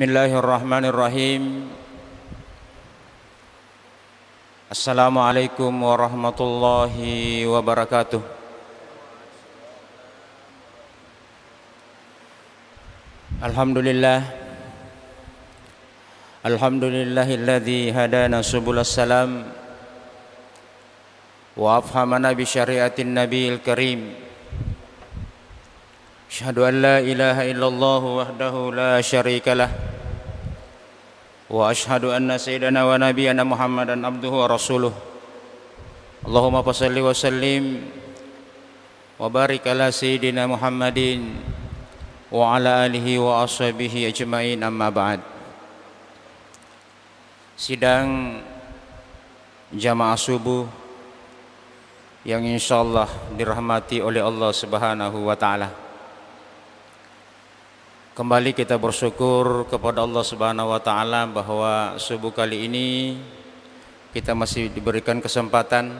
Bismillahirrahmanirrahim Assalamualaikum warahmatullahi wabarakatuh Alhamdulillah Alhamdulillahilladzi hadana subul salam wa afhamana bi syariatin nabiyil karim أشهد أن لا إله إلا الله وحده لا شريك له وأشهد أن سيدنا ونبينا محمدا عبده ورسوله اللهم فصل وسلم وبارك على سيدنا محمد وعلى آله وأصحابه أجمعين أما بعد Sidang jamaah subuh yang insya Allah dirahmati oleh Allah Subhanahu wa Ta'ala. Kembali kita bersyukur kepada Allah Subhanahu wa taala bahwa subuh kali ini kita masih diberikan kesempatan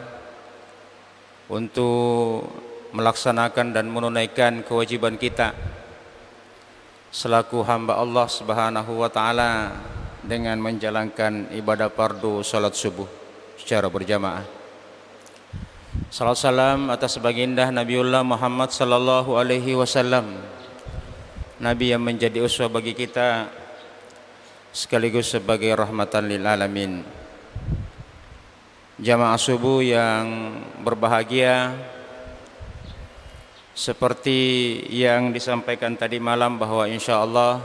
untuk melaksanakan dan menunaikan kewajiban kita selaku hamba Allah Subhanahu wa taala dengan menjalankan ibadah fardu salat subuh secara berjamaah. Salam salam atas baginda Nabiullah Muhammad sallallahu alaihi wasallam Nabi yang menjadi uswa bagi kita sekaligus sebagai rahmatan lil alamin. Jamaah subuh yang berbahagia seperti yang disampaikan tadi malam bahwa insya Allah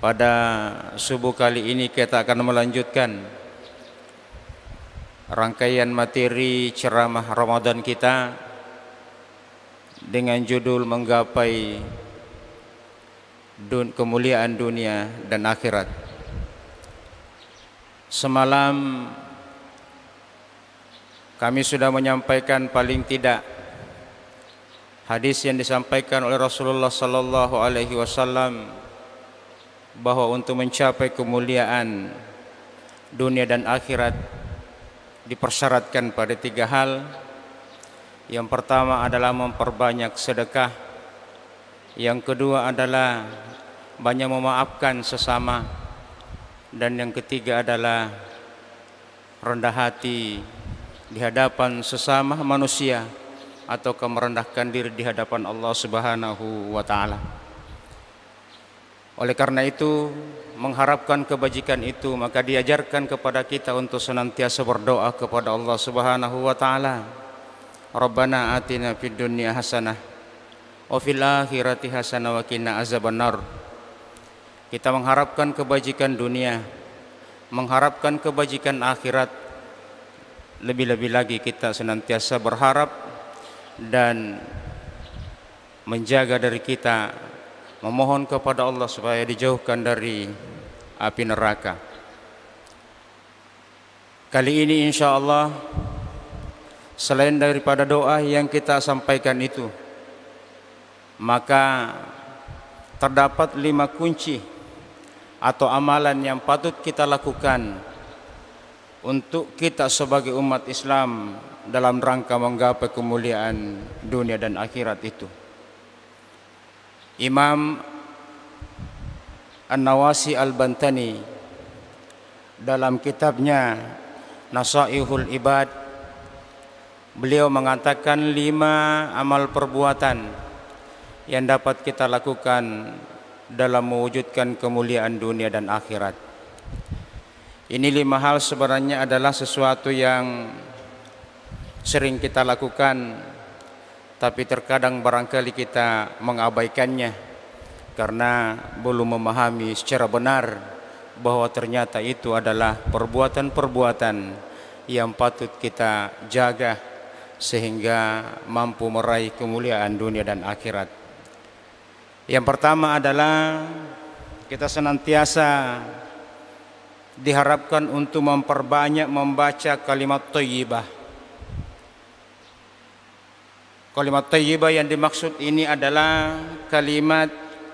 pada subuh kali ini kita akan melanjutkan rangkaian materi ceramah Ramadan kita dengan judul menggapai dun kemuliaan dunia dan akhirat. Semalam kami sudah menyampaikan paling tidak hadis yang disampaikan oleh Rasulullah sallallahu alaihi wasallam bahwa untuk mencapai kemuliaan dunia dan akhirat dipersyaratkan pada tiga hal. Yang pertama adalah memperbanyak sedekah yang kedua adalah banyak memaafkan sesama dan yang ketiga adalah rendah hati di hadapan sesama manusia atau kemerendahkan diri di hadapan Allah Subhanahu wa taala. Oleh karena itu, mengharapkan kebajikan itu maka diajarkan kepada kita untuk senantiasa berdoa kepada Allah Subhanahu wa taala. Rabbana atina fid dunya hasanah wa fil akhirati hasanah wa qina azabannar. Kita mengharapkan kebajikan dunia, mengharapkan kebajikan akhirat. Lebih-lebih lagi kita senantiasa berharap dan menjaga dari kita memohon kepada Allah supaya dijauhkan dari api neraka. Kali ini insya Allah selain daripada doa yang kita sampaikan itu maka terdapat lima kunci atau amalan yang patut kita lakukan untuk kita sebagai umat Islam dalam rangka menggapai kemuliaan dunia dan akhirat itu. Imam An-Nawasi Al-Bantani dalam kitabnya Nasaihul Ibad beliau mengatakan lima amal perbuatan yang dapat kita lakukan dalam mewujudkan kemuliaan dunia dan akhirat. Ini lima hal sebenarnya adalah sesuatu yang sering kita lakukan tapi terkadang barangkali kita mengabaikannya karena belum memahami secara benar bahwa ternyata itu adalah perbuatan-perbuatan yang patut kita jaga sehingga mampu meraih kemuliaan dunia dan akhirat. Yang pertama adalah kita senantiasa diharapkan untuk memperbanyak membaca kalimat thayyibah. Kalimat thayyibah yang dimaksud ini adalah kalimat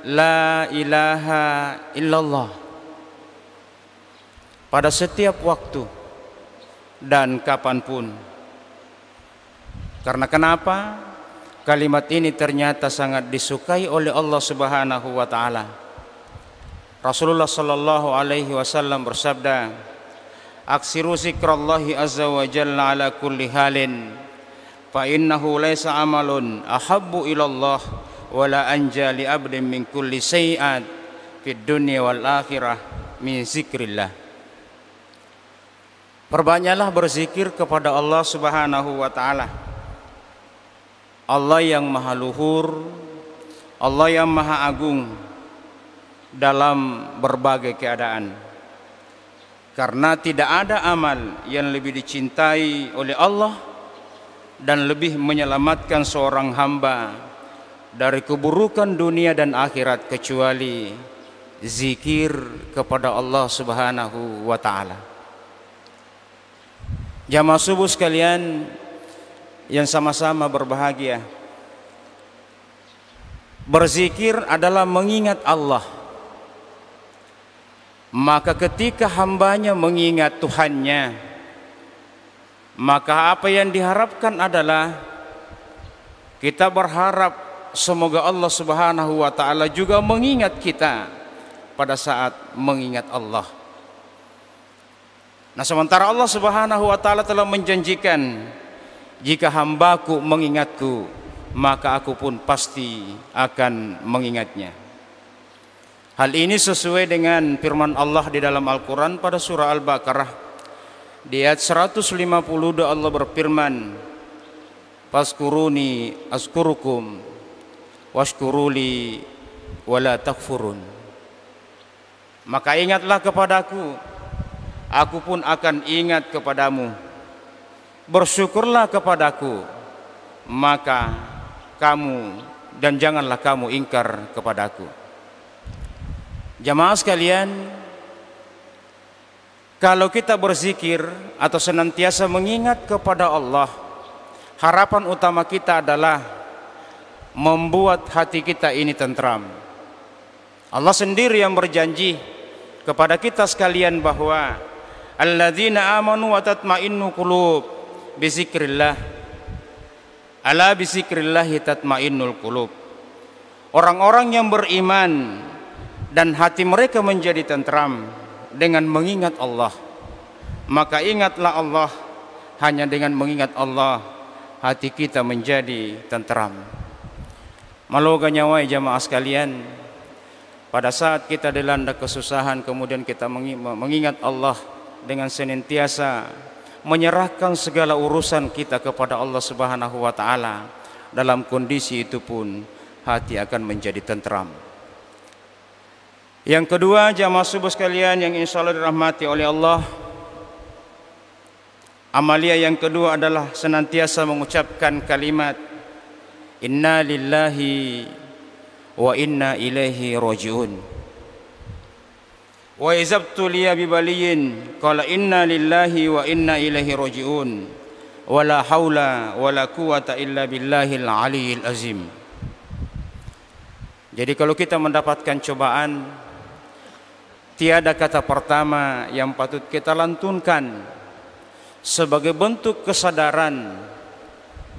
la ilaha illallah. Pada setiap waktu dan kapanpun. Karena kenapa? Kalimat ini ternyata sangat disukai oleh Allah Subhanahu wa taala. Rasulullah sallallahu alaihi wasallam bersabda, "Aksiru zikrallahi azza wa jalla ala kulli halin, fa innahu laisa amalun ahabbu ila Allah wala anja li abdin min kulli sayi'at fid dunya wal akhirah min zikrillah." Perbanyaklah berzikir kepada Allah Subhanahu wa taala. Allah yang maha luhur, Allah yang maha agung dalam berbagai keadaan. Karena tidak ada amal yang lebih dicintai oleh Allah dan lebih menyelamatkan seorang hamba dari keburukan dunia dan akhirat kecuali zikir kepada Allah Subhanahu wa taala. Jamaah subuh sekalian, yang sama-sama berbahagia. Berzikir adalah mengingat Allah. Maka ketika hambanya mengingat Tuhannya, maka apa yang diharapkan adalah kita berharap semoga Allah Subhanahu wa taala juga mengingat kita pada saat mengingat Allah. Nah, sementara Allah Subhanahu wa taala telah menjanjikan jika hambaku mengingatku, maka aku pun pasti akan mengingatnya. Hal ini sesuai dengan firman Allah di dalam Al-Quran pada surah Al-Baqarah. Di ayat 152 Allah berfirman, Paskuruni askurukum, waskuruli wala takfurun. Maka ingatlah kepadaku, aku pun akan ingat kepadamu bersyukurlah kepadaku maka kamu dan janganlah kamu ingkar kepadaku jamaah sekalian kalau kita berzikir atau senantiasa mengingat kepada Allah harapan utama kita adalah membuat hati kita ini tentram Allah sendiri yang berjanji kepada kita sekalian bahwa alladzina amanu wa tatma'innu qulub Allah ala bizikrillah tatmainnul qulub orang-orang yang beriman dan hati mereka menjadi tentram dengan mengingat Allah maka ingatlah Allah hanya dengan mengingat Allah hati kita menjadi tentram maloga nyawai jamaah sekalian pada saat kita dilanda kesusahan kemudian kita mengingat Allah dengan senantiasa menyerahkan segala urusan kita kepada Allah Subhanahu wa taala. Dalam kondisi itu pun hati akan menjadi tentram. Yang kedua, jamaah subuh sekalian yang insya Allah dirahmati oleh Allah. Amalia yang kedua adalah senantiasa mengucapkan kalimat Inna lillahi wa inna ilaihi raji'un. Wa izabtuliya bibaliyin qala inna lillahi wa inna ilaihi raji'un. Wala haula wala quwata illa billahil aliyil azim. Jadi kalau kita mendapatkan cobaan tiada kata pertama yang patut kita lantunkan sebagai bentuk kesadaran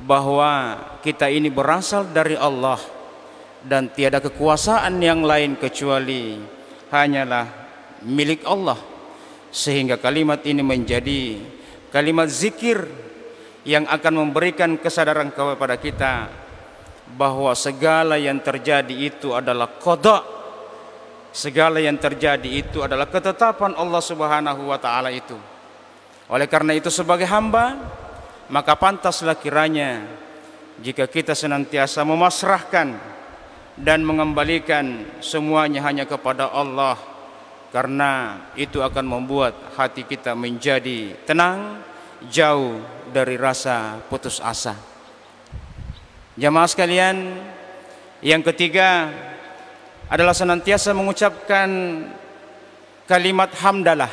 bahwa kita ini berasal dari Allah dan tiada kekuasaan yang lain kecuali hanyalah milik Allah sehingga kalimat ini menjadi kalimat zikir yang akan memberikan kesadaran kepada kita bahwa segala yang terjadi itu adalah kodok segala yang terjadi itu adalah ketetapan Allah Subhanahu wa taala itu oleh karena itu sebagai hamba maka pantaslah kiranya jika kita senantiasa memasrahkan dan mengembalikan semuanya hanya kepada Allah karena itu akan membuat hati kita menjadi tenang jauh dari rasa putus asa. Jamaah sekalian, yang ketiga adalah senantiasa mengucapkan kalimat hamdalah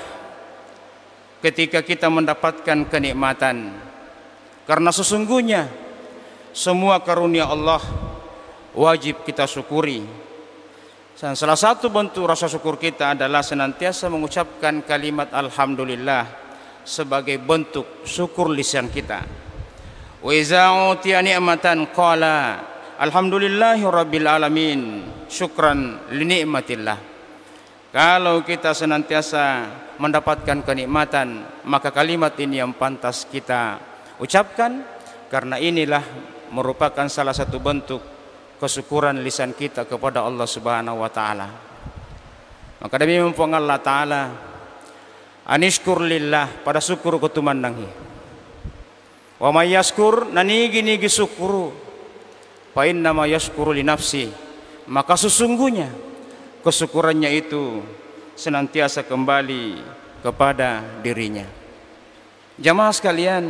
ketika kita mendapatkan kenikmatan. Karena sesungguhnya semua karunia Allah wajib kita syukuri dan salah satu bentuk rasa syukur kita adalah senantiasa mengucapkan kalimat alhamdulillah sebagai bentuk syukur lisan kita. Wa ni'matan qala alhamdulillahi alamin syukran li ni'matillah. Kalau kita senantiasa mendapatkan kenikmatan, maka kalimat ini yang pantas kita ucapkan karena inilah merupakan salah satu bentuk kesyukuran lisan kita kepada Allah Subhanahu wa taala. Maka demi mumpung Allah taala anishkur lillah pada syukur kutumandangi. Wa may yaskur nanigi-nigi syukuru fa inna ma yaskuru li nafsi. Maka sesungguhnya kesyukurannya itu senantiasa kembali kepada dirinya. Jamaah sekalian,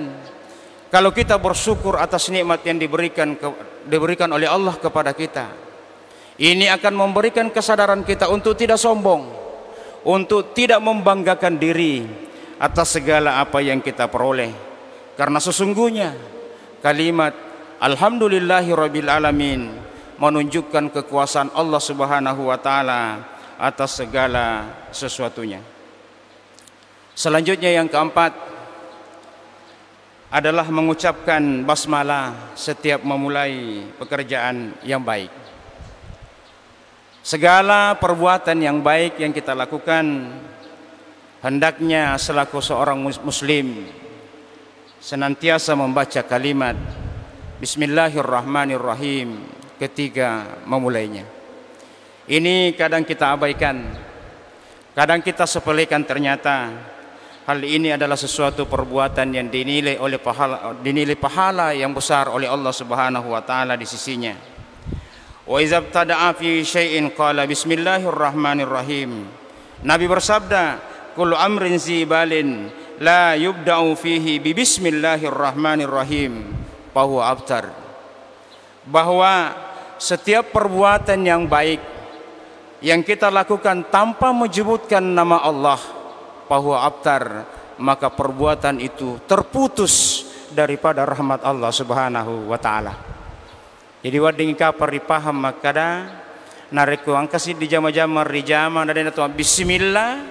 kalau kita bersyukur atas nikmat yang diberikan ke, diberikan oleh Allah kepada kita, ini akan memberikan kesadaran kita untuk tidak sombong, untuk tidak membanggakan diri atas segala apa yang kita peroleh. Karena sesungguhnya kalimat alhamdulillahirabbil alamin menunjukkan kekuasaan Allah Subhanahu wa taala atas segala sesuatunya. Selanjutnya yang keempat, adalah mengucapkan basmalah setiap memulai pekerjaan yang baik. Segala perbuatan yang baik yang kita lakukan hendaknya selaku seorang muslim senantiasa membaca kalimat Bismillahirrahmanirrahim ketika memulainya. Ini kadang kita abaikan, kadang kita sepelekan ternyata Hal ini adalah sesuatu perbuatan yang dinilai oleh pahala dinilai pahala yang besar oleh Allah Subhanahu wa taala di sisinya. Wa idza tada'a fi syai'in qala bismillahirrahmanirrahim. Nabi bersabda, "Kullu amrin zibalin la yubda'u fihi bi bismillahirrahmanirrahim." Bahwa abtar. Bahwa setiap perbuatan yang baik yang kita lakukan tanpa menyebutkan nama Allah fahuwa abtar maka perbuatan itu terputus daripada rahmat Allah Subhanahu wa taala. Jadi wading kapar dipaham makada nareku angkasi di jama-jama dan itu bismillah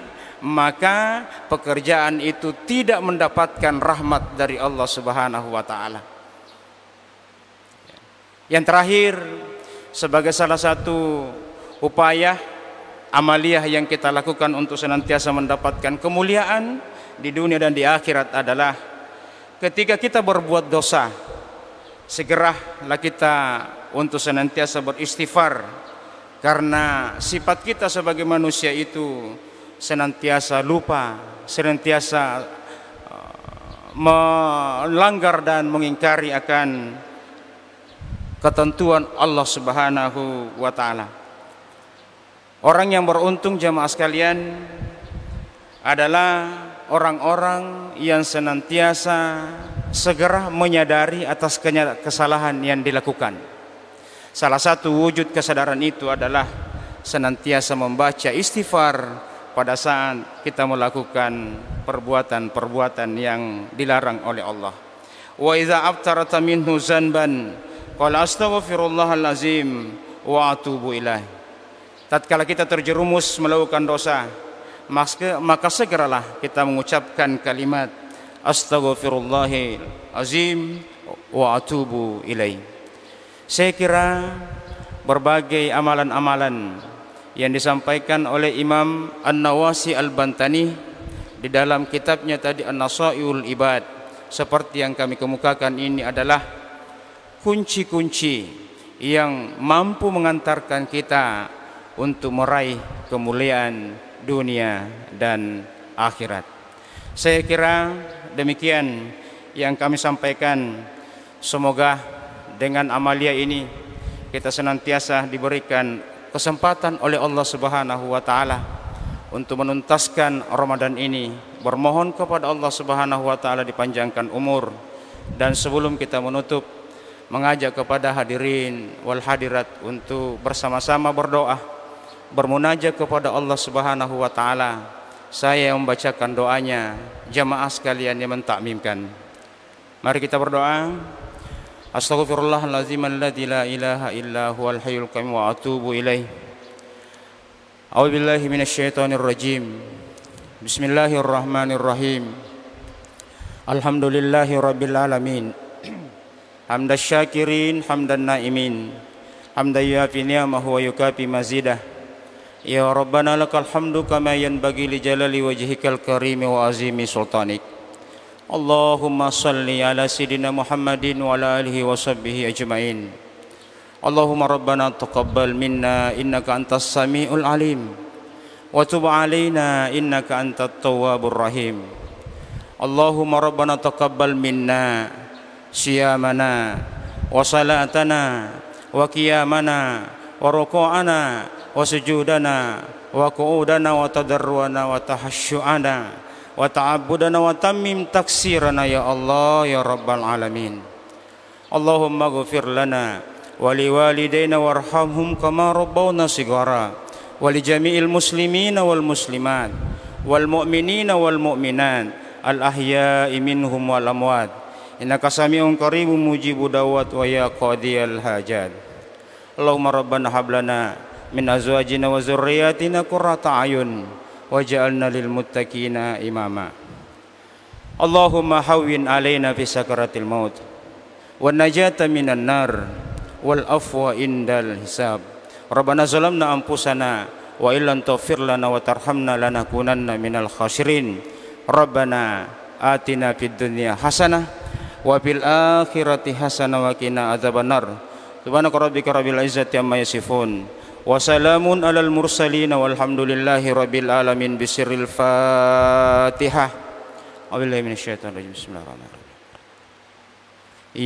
maka pekerjaan itu tidak mendapatkan rahmat dari Allah Subhanahu wa taala. Yang terakhir sebagai salah satu upaya amaliah yang kita lakukan untuk senantiasa mendapatkan kemuliaan di dunia dan di akhirat adalah ketika kita berbuat dosa segeralah kita untuk senantiasa beristighfar karena sifat kita sebagai manusia itu senantiasa lupa senantiasa eh, melanggar dan mengingkari akan ketentuan Allah Subhanahu wa taala. Orang yang beruntung jamaah sekalian adalah orang-orang yang senantiasa segera menyadari atas kesalahan yang dilakukan. Salah satu wujud kesadaran itu adalah senantiasa membaca istighfar pada saat kita melakukan perbuatan-perbuatan yang dilarang oleh Allah. Wa idza aftarata minhu zanban qala astaghfirullahalazim wa atubu ilaihi. tatkala kita terjerumus melakukan dosa maka maka segeralah kita mengucapkan kalimat astaghfirullahi azim wa atubu ilai saya kira berbagai amalan-amalan yang disampaikan oleh Imam An-Nawasi Al-Bantani di dalam kitabnya tadi An-Nasaiul Ibad seperti yang kami kemukakan ini adalah kunci-kunci yang mampu mengantarkan kita untuk meraih kemuliaan dunia dan akhirat. Saya kira demikian yang kami sampaikan. Semoga dengan amalia ini kita senantiasa diberikan kesempatan oleh Allah Subhanahu wa taala untuk menuntaskan Ramadan ini. Bermohon kepada Allah Subhanahu wa taala dipanjangkan umur dan sebelum kita menutup mengajak kepada hadirin wal hadirat untuk bersama-sama berdoa bermunajat kepada Allah Subhanahu wa taala. Saya yang membacakan doanya, Jemaah sekalian yang mentakmimkan. Mari kita berdoa. Astaghfirullahalazim alladzi la ilaha illa huwal hayyul qayyum wa atubu ilaih. A'udzu billahi minasyaitonir rajim. Bismillahirrahmanirrahim. Alhamdulillahi rabbil alamin. Hamdasyakirin hamdan naimin. Hamdan yafi ni'amahu wa yukafi mazidah. يا ربنا لك الحمد كما ينبغي لجلال وجهك الكريم وعظيم سلطانك اللهم صل على سيدنا محمد وعلى آله وصحبه أجمعين اللهم ربنا تقبل منا إنك أنت السميع العليم وتب علينا إنك أنت التواب الرحيم اللهم ربنا تقبل منا صيامنا وصلاتنا وقيامنا وركوعنا وسجودنا وقعودنا وتضرعنا وتحشعنا وتعبدنا وتمم تكسيرنا يا الله يا رب العالمين اللهم اغفر لنا ولوالدينا وارحمهم كما ربونا صغارا ولجميع المسلمين والمسلمات والمؤمنين والمؤمنات الأحياء منهم والأموات إنك سميع قريب مجيب دعوات ويا قاضي الحاجات اللهم ربنا هب لنا min azwajina wa zurriyatina qurrata ayun waj'alna lil imama Allahumma hawwin alaina fi sakaratil maut wan najata minan nar wal afwa indal hisab Rabbana zalamna anfusana wa illan taghfir wa tarhamna lanakunanna minal khasirin Rabbana atina fid dunya hasanah wa fil akhirati hasanah wa qina adzabannar وسلام على المرسلين والحمد لله رب العالمين بسر الفاتحة أعوذ بالله من الشيطان الرجيم بسم الله الرحمن الرحيم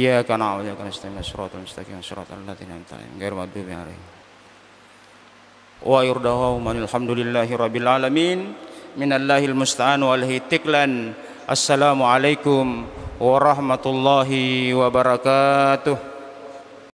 إياك نعبد وإياك نستعين صراط المستقيم صراط الذين أنعمت عليهم غير المغضوب عليهم وأير دعواهم الحمد لله رب العالمين من الله المستعان وعليه التكلان السلام عليكم ورحمة الله وبركاته